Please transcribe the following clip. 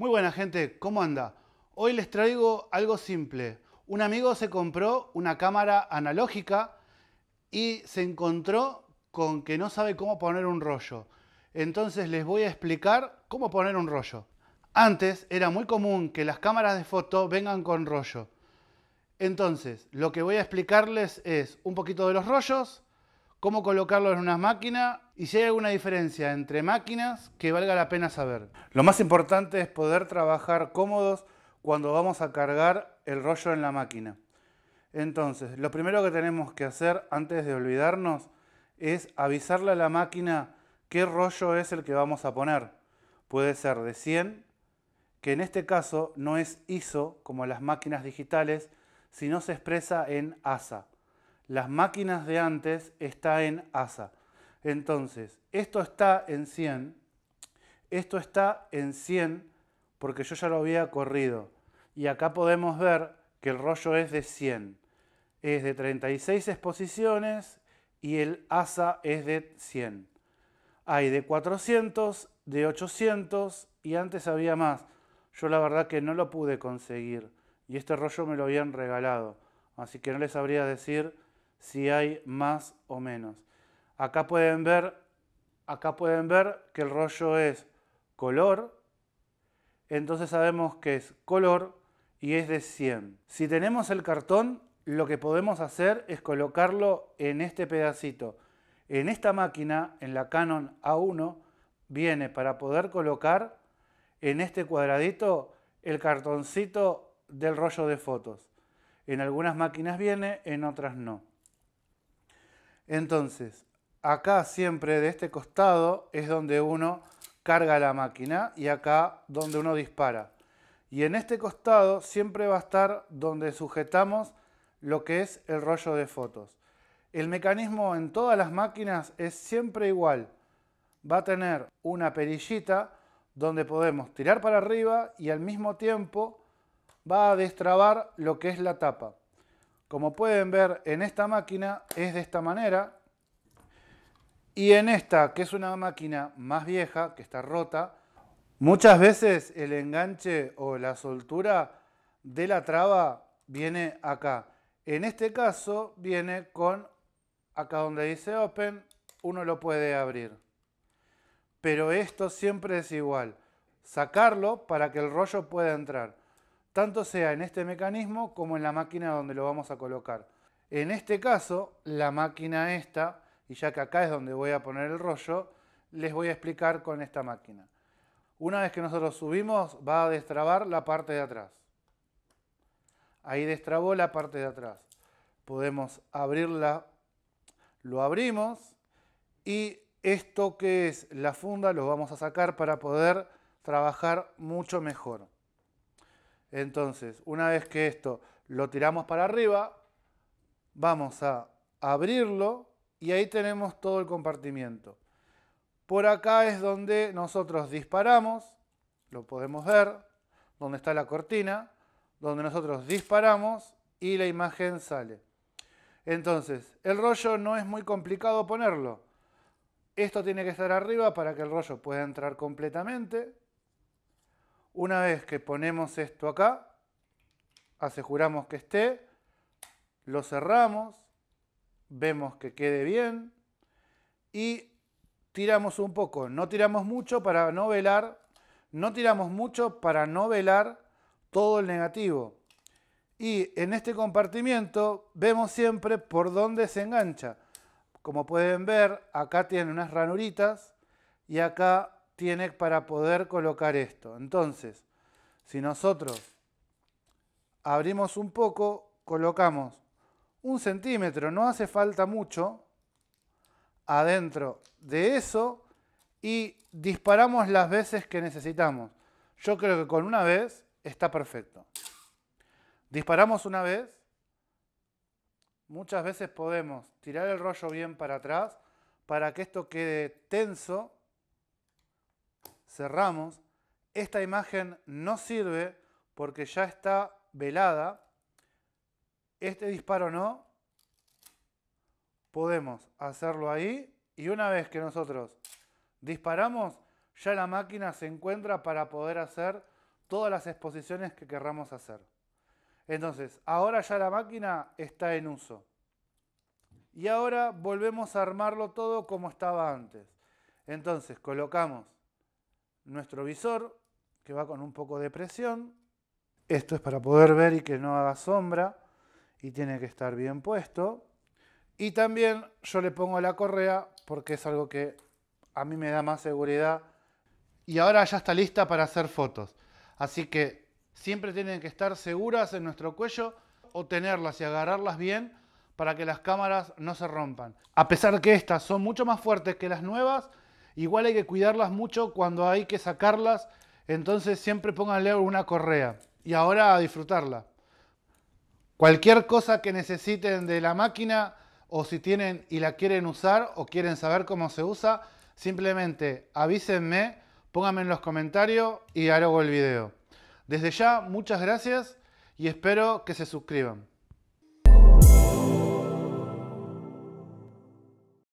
Muy buena gente, ¿cómo anda? Hoy les traigo algo simple. Un amigo se compró una cámara analógica y se encontró con que no sabe cómo poner un rollo. Entonces les voy a explicar cómo poner un rollo. Antes era muy común que las cámaras de foto vengan con rollo. Entonces, lo que voy a explicarles es un poquito de los rollos, cómo colocarlo en una máquina y si hay alguna diferencia entre máquinas que valga la pena saber. Lo más importante es poder trabajar cómodos cuando vamos a cargar el rollo en la máquina. Entonces, lo primero que tenemos que hacer antes de olvidarnos es avisarle a la máquina qué rollo es el que vamos a poner. Puede ser de 100, que en este caso no es ISO como las máquinas digitales, sino se expresa en ASA las máquinas de antes está en ASA. Entonces, esto está en 100, esto está en 100 porque yo ya lo había corrido. Y acá podemos ver que el rollo es de 100. Es de 36 exposiciones y el ASA es de 100. Hay de 400, de 800 y antes había más. Yo la verdad que no lo pude conseguir y este rollo me lo habían regalado. Así que no les sabría decir si hay más o menos. Acá pueden ver, acá pueden ver que el rollo es color, entonces sabemos que es color y es de 100. Si tenemos el cartón, lo que podemos hacer es colocarlo en este pedacito. En esta máquina, en la Canon A1, viene para poder colocar en este cuadradito el cartoncito del rollo de fotos. En algunas máquinas viene, en otras no. Entonces, acá siempre de este costado es donde uno carga la máquina y acá donde uno dispara. Y en este costado siempre va a estar donde sujetamos lo que es el rollo de fotos. El mecanismo en todas las máquinas es siempre igual. Va a tener una perillita donde podemos tirar para arriba y al mismo tiempo va a destrabar lo que es la tapa. Como pueden ver, en esta máquina es de esta manera. Y en esta, que es una máquina más vieja, que está rota, muchas veces el enganche o la soltura de la traba viene acá. En este caso viene con, acá donde dice Open, uno lo puede abrir. Pero esto siempre es igual. Sacarlo para que el rollo pueda entrar tanto sea en este mecanismo como en la máquina donde lo vamos a colocar. En este caso, la máquina esta, y ya que acá es donde voy a poner el rollo, les voy a explicar con esta máquina. Una vez que nosotros subimos, va a destrabar la parte de atrás. Ahí destrabó la parte de atrás. Podemos abrirla, lo abrimos y esto que es la funda lo vamos a sacar para poder trabajar mucho mejor. Entonces, una vez que esto lo tiramos para arriba, vamos a abrirlo y ahí tenemos todo el compartimiento. Por acá es donde nosotros disparamos, lo podemos ver, donde está la cortina, donde nosotros disparamos y la imagen sale. Entonces, el rollo no es muy complicado ponerlo. Esto tiene que estar arriba para que el rollo pueda entrar completamente. Una vez que ponemos esto acá, aseguramos que esté, lo cerramos, vemos que quede bien y tiramos un poco. No tiramos mucho para no velar, no tiramos mucho para no velar todo el negativo. Y en este compartimiento vemos siempre por dónde se engancha. Como pueden ver, acá tiene unas ranuritas y acá tiene para poder colocar esto. Entonces, si nosotros abrimos un poco, colocamos un centímetro, no hace falta mucho, adentro de eso y disparamos las veces que necesitamos. Yo creo que con una vez está perfecto. Disparamos una vez, muchas veces podemos tirar el rollo bien para atrás para que esto quede tenso cerramos. Esta imagen no sirve porque ya está velada. Este disparo no. Podemos hacerlo ahí y una vez que nosotros disparamos, ya la máquina se encuentra para poder hacer todas las exposiciones que querramos hacer. Entonces, ahora ya la máquina está en uso. Y ahora volvemos a armarlo todo como estaba antes. Entonces, colocamos nuestro visor, que va con un poco de presión. Esto es para poder ver y que no haga sombra y tiene que estar bien puesto. Y también yo le pongo la correa porque es algo que a mí me da más seguridad. Y ahora ya está lista para hacer fotos. Así que siempre tienen que estar seguras en nuestro cuello o tenerlas y agarrarlas bien para que las cámaras no se rompan. A pesar que estas son mucho más fuertes que las nuevas, Igual hay que cuidarlas mucho cuando hay que sacarlas, entonces siempre pónganle una correa. Y ahora a disfrutarla. Cualquier cosa que necesiten de la máquina o si tienen y la quieren usar o quieren saber cómo se usa, simplemente avísenme, pónganme en los comentarios y haré el video. Desde ya, muchas gracias y espero que se suscriban.